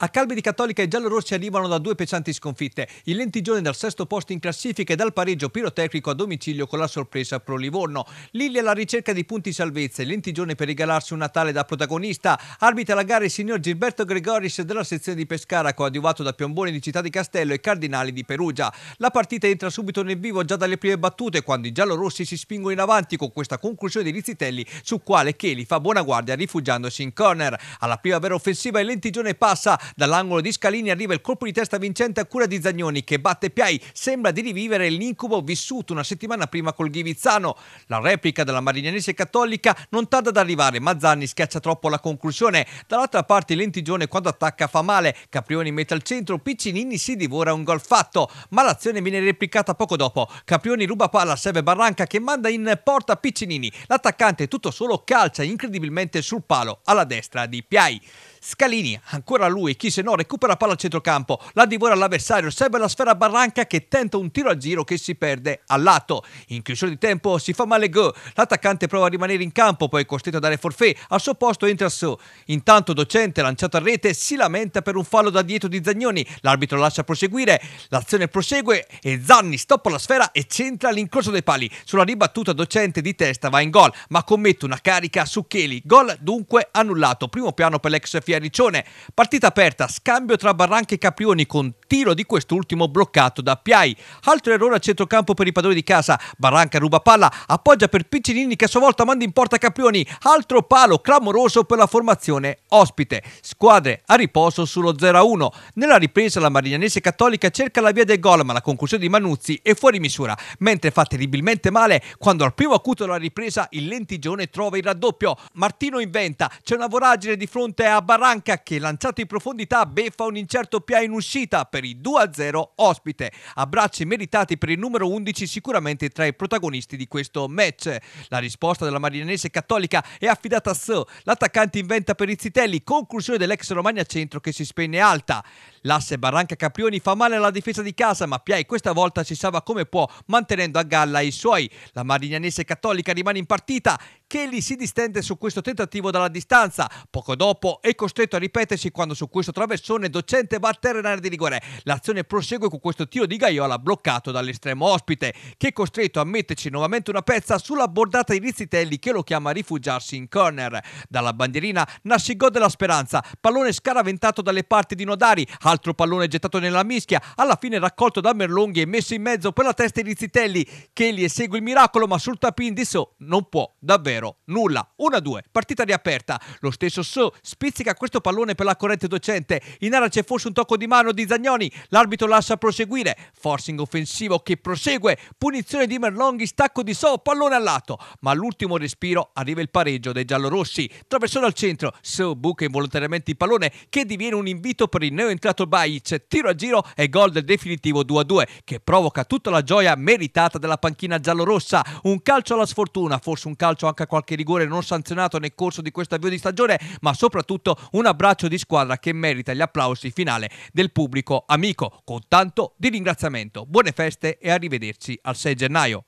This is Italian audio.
A Calvi Cattolica i giallorossi arrivano da due pesanti sconfitte. Il lentigione dal sesto posto in classifica e dal pareggio pirotecnico a domicilio con la sorpresa pro Livorno. Lilli alla ricerca di punti salvezze. Il lentigione per regalarsi un Natale da protagonista. Arbita la gara il signor Gilberto Gregoris della sezione di Pescara, coadiuvato da Piomboni di Città di Castello e Cardinali di Perugia. La partita entra subito nel vivo già dalle prime battute, quando i giallorossi si spingono in avanti con questa conclusione di Rizzitelli, su quale Cheli fa buona guardia rifugiandosi in corner. Alla prima vera offensiva il lentigione passa Dall'angolo di Scalini arriva il colpo di testa vincente a cura di Zagnoni che batte Piai. Sembra di rivivere l'incubo vissuto una settimana prima col Ghivizzano. La replica della Marinense Cattolica non tarda ad arrivare, ma Zanni schiaccia troppo la conclusione. Dall'altra parte Lentigione quando attacca fa male. Caprioni mette al centro, Piccinini si divora un gol fatto, ma l'azione viene replicata poco dopo. Caprioni ruba palla a Seve Barranca che manda in porta Piccinini. L'attaccante tutto solo calcia incredibilmente sul palo alla destra di Piai. Scalini, ancora lui, chi se no recupera palla al centrocampo, la divora all'avversario, serve la sfera Barranca che tenta un tiro a giro che si perde a lato. In chiusura di tempo si fa male Go, l'attaccante prova a rimanere in campo, poi è costretto a dare forfè, al suo posto entra su. Intanto Docente, lanciato a rete, si lamenta per un fallo da dietro di Zagnoni, l'arbitro lascia proseguire, l'azione prosegue e Zanni stoppa la sfera e centra all'incrocio dei pali. Sulla ribattuta Docente di testa va in gol, ma commette una carica su Cheli, gol dunque annullato, primo piano per l'ex Fiariccione. Partita aperta, scambio tra Barranca e Caprioni con tiro di quest'ultimo bloccato da Piai. Altro errore a centrocampo per i padroni di casa. Barranca ruba palla, appoggia per Piccinini che a sua volta manda in porta Caprioni. Altro palo clamoroso per la formazione ospite. Squadre a riposo sullo 0-1. Nella ripresa la Marignanese Cattolica cerca la via del gol ma la conclusione di Manuzzi è fuori misura, mentre fa terribilmente male quando al primo acuto della ripresa il lentigione trova il raddoppio. Martino inventa, c'è una voragine di fronte a Barranca Barranca che lanciato in profondità beffa un incerto Pia in uscita per i 2-0 ospite. Abbracci meritati per il numero 11 sicuramente tra i protagonisti di questo match. La risposta della marinese cattolica è affidata a So, l'attaccante inventa per i Zitelli, conclusione dell'ex Romagna Centro che si spenne alta. L'asse Barranca Caprioni fa male alla difesa di casa, ma Piai questa volta si salva come può, mantenendo a galla i suoi. La Marignanese cattolica rimane in partita, Kelly si distende su questo tentativo dalla distanza. Poco dopo, Eco costretto a ripetersi quando su questo traversone docente batte in area di rigore. L'azione prosegue con questo tiro di Gaiola bloccato dall'estremo ospite, che è costretto a metterci nuovamente una pezza sulla bordata di Rizzitelli che lo chiama a rifugiarsi in corner. Dalla bandierina Nasci gode la speranza, pallone scaraventato dalle parti di Nodari, altro pallone gettato nella mischia, alla fine raccolto da Merlonghi e messo in mezzo per la testa di Rizzitelli che gli esegue il miracolo ma sul tapin di So non può davvero nulla. 1-2, partita riaperta. Lo stesso So spizzica questo pallone per la corrente docente. In area c'è forse un tocco di mano di Zagnoni. L'arbitro lascia proseguire. Forcing offensivo che prosegue. Punizione di Merlonghi, stacco di So, pallone al lato. Ma all'ultimo respiro arriva il pareggio dei giallorossi. Traversone al centro. So buca involontariamente il pallone che diviene un invito per il neo entrato Baic. Tiro a giro e gol del definitivo 2-2 che provoca tutta la gioia meritata della panchina giallorossa. Un calcio alla sfortuna, forse un calcio anche a qualche rigore non sanzionato nel corso di questo avvio di stagione, ma soprattutto un abbraccio di squadra che merita gli applausi finale del pubblico amico, con tanto di ringraziamento. Buone feste e arrivederci al 6 gennaio.